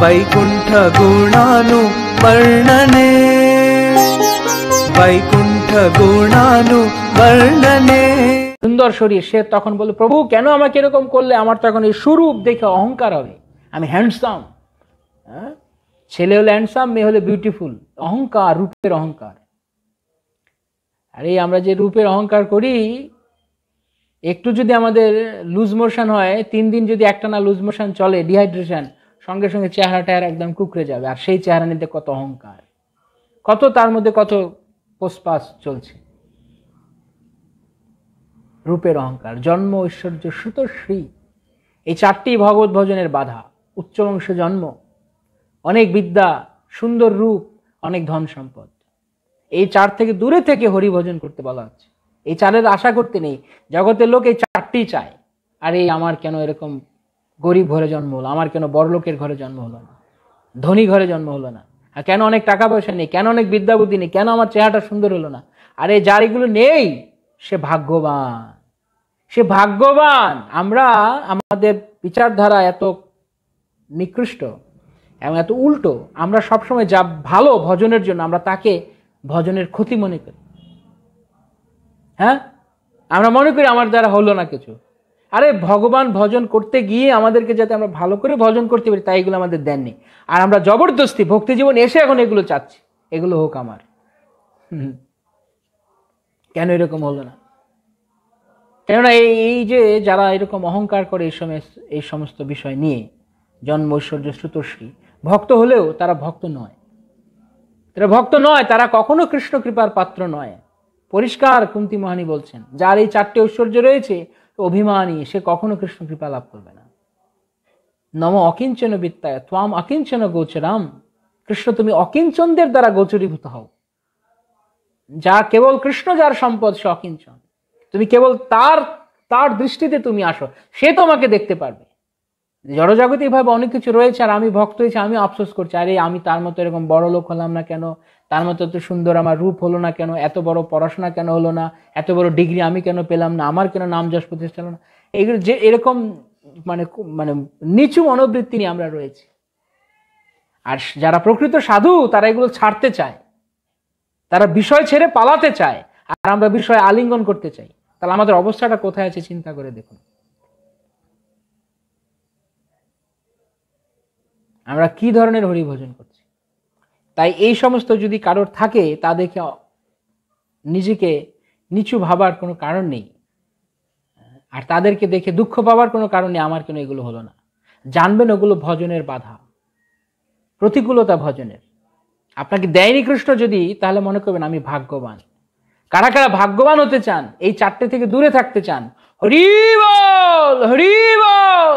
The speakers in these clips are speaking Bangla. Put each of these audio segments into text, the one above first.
వైకుంఠ గుణాను వర్ణనే వైకుంఠ గుణాను వర్ణనే সুন্দর শরীর সে তখন বলল প্রভু কেন আমাকে এরকম করলে আমার তখন এই স্বরূপ দেখে অহংকার হবে আমি হ্যান্ডসাম হ্যাঁ ছেলে হলে হ্যান্ডসাম মেয়ে হলে বিউটিফুল অহংকার রূপের অহংকার আরে আমরা যে রূপের অহংকার করি একটু যদি আমাদের লুজ মোশন হয় তিন দিন যদি একটা না লুজ মোশন চলে ডিহাইড্রেশন সঙ্গে সঙ্গে চেহারাটা একদম কুকড়ে যাবে আর সেই চেহারা নিতে কত অহংকার কত তার মধ্যে কত পোসপাস চলছে রূপের অহংকার জন্ম ঐশ্বর্য সুতশ্রী এই চারটি ভগবত ভজনের বাধা উচ্চ বংশ জন্ম অনেক বিদ্যা সুন্দর রূপ অনেক ধন সম্পদ এই চার থেকে দূরে থেকে হরি ভজন করতে বলা হচ্ছে এই চারের আশা করতে নেই জগতের লোক এই চারটি চায় আর এই আমার কেন এরকম গরিব ঘরে জন্ম হলো আমার কেন বড়লোকের ঘরে জন্ম হলো না ধনী ঘরে জন্ম হলো না আর কেন অনেক টাকা পয়সা নেই কেন অনেক বিদ্যাবুদ্ধি নেই কেন আমার চেহারাটা সুন্দর হলো না আর এই যার এগুলো নেই সে ভাগ্যবান সে ভাগ্যবান আমরা আমাদের বিচারধারা এত নিকৃষ্ট এবং এত উল্টো আমরা সবসময় যা ভালো ভজনের জন্য আমরা তাকে ভজনের ক্ষতি মনে করি হ্যাঁ আমরা মনে করি আমার দ্বারা হলো না কিছু আরে ভগবান ভজন করতে গিয়ে আমাদেরকে যাতে আমরা ভালো করে ভজন করতে পারি তাই এগুলো আমাদের দেননি আর আমরা জবরদস্তি ভক্তি জীবন এসে এখন এগুলো চাচ্ছি এগুলো হোক আমার কেন এরকম হলো না কেননা এই এই যে যারা এরকম অহংকার করে এই সময় এই সমস্ত বিষয় নিয়ে জন্ম ঐশ্বর্য সুতর্ষী ভক্ত হলেও তারা ভক্ত নয় তারা ভক্ত নয় তারা কখনো কৃষ্ণ কৃপার পাত্র নয় পরিষ্কার কুন্তি মহানি বলছেন যার এই চারটে ঐশ্বর্য রয়েছে অভিমানী সে কখনো কৃষ্ণ কৃপা লাভ করবে না নম অকিঞ্চন বিত্তায় তোয়াম অকিঞ্চন গোচরাম কৃষ্ণ তুমি অকিঞ্চনদের দ্বারা গোচরীভূত হও যা কেবল কৃষ্ণ যার সম্পদ সে অকিঞ্চন তুমি কেবল তার তার দৃষ্টিতে তুমি আসো সে তোমাকে দেখতে পারবে জড়জাগতিকভাবে অনেক কিছু রয়েছে আর আমি ভক্ত হয়েছি আমি আফসোস করছি আরে আমি তার মতো এরকম বড় লোক হলাম না কেন তার মতো এত সুন্দর আমার রূপ হলো না কেন এত বড় পড়াশোনা কেন হলো না এত বড় ডিগ্রি আমি কেন পেলাম না আমার কেন নাম যশ প্রতিষ্ঠা হলো না এগুলো যে এরকম মানে মানে নিচু মনোবৃত্তি নিয়ে আমরা রয়েছি আর যারা প্রকৃত সাধু তারা এগুলো ছাড়তে চায় তারা বিষয় ছেড়ে পালাতে চায় আর আমরা বিষয় আলিঙ্গন করতে চাই তাহলে আমাদের অবস্থাটা কোথায় আছে চিন্তা করে দেখুন আমরা কি ধরনের হরিভোজন করি তাই এই সমস্ত যদি কারোর থাকে দেখে নিজেকে নিচু ভাবার কোনো কারণ নেই আর তাদেরকে দেখে দুঃখ পাওয়ার কোনো কারণে আমার কেন এগুলো হলো না জানবেন ওগুলো ভজনের বাধা প্রতিকূলতা ভজনের আপনাকে দেয়নি কৃষ্ণ যদি তাহলে মনে করবেন আমি ভাগ্যবান কারা কারা ভাগ্যবান হতে চান এই চারটে থেকে দূরে থাকতে চান হরিবল হরিবল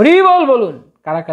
হরিবল বলুন কারা কারা